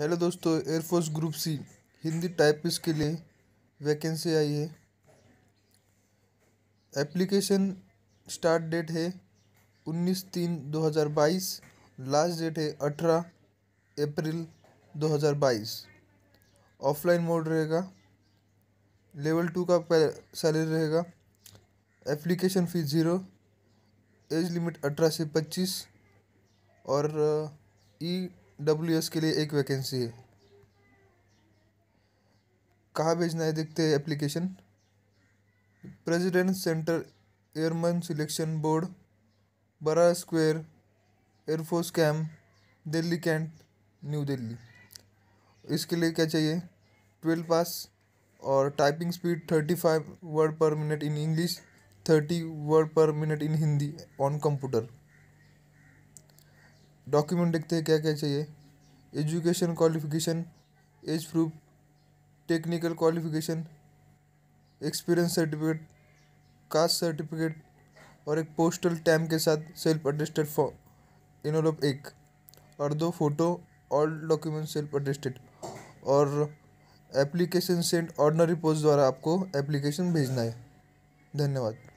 hello दोस्तों air force group C Hindi typist के लिए वैकेंसी आई है एप्लीकेशन स्टार्ट डेट है उन्नीस तीन दो हज़ार बाईस लास्ट डेट है अठारह अप्रैल दो हज़ार बाईस ऑफलाइन मोड रहेगा लेवल टू का सैलरी रहेगा application fees zero age limit अठारह से पच्चीस और ई uh, e डब्ल्यू के लिए एक वैकेंसी है कहाँ भेजना है देखते हैं application president centre airmen selection board Brar square air force camp Delhi cantt new Delhi इसके लिए क्या चाहिए ट्वेल्व पास और typing speed thirty five word per minute in English thirty word per minute in Hindi on computer document लिखते हैं क्या क्या चाहिए education qualification age proof technical qualification experience certificate caste certificate और एक पोस्टल टैम के साथ सेल्फ अटेस्टेड फॉर्म इनोलोप एक और दो photo all document self attested और एप्लीकेशन सेंट ऑर्डनरी पोस्ट द्वारा आपको एप्लीकेशन भेजना है धन्यवाद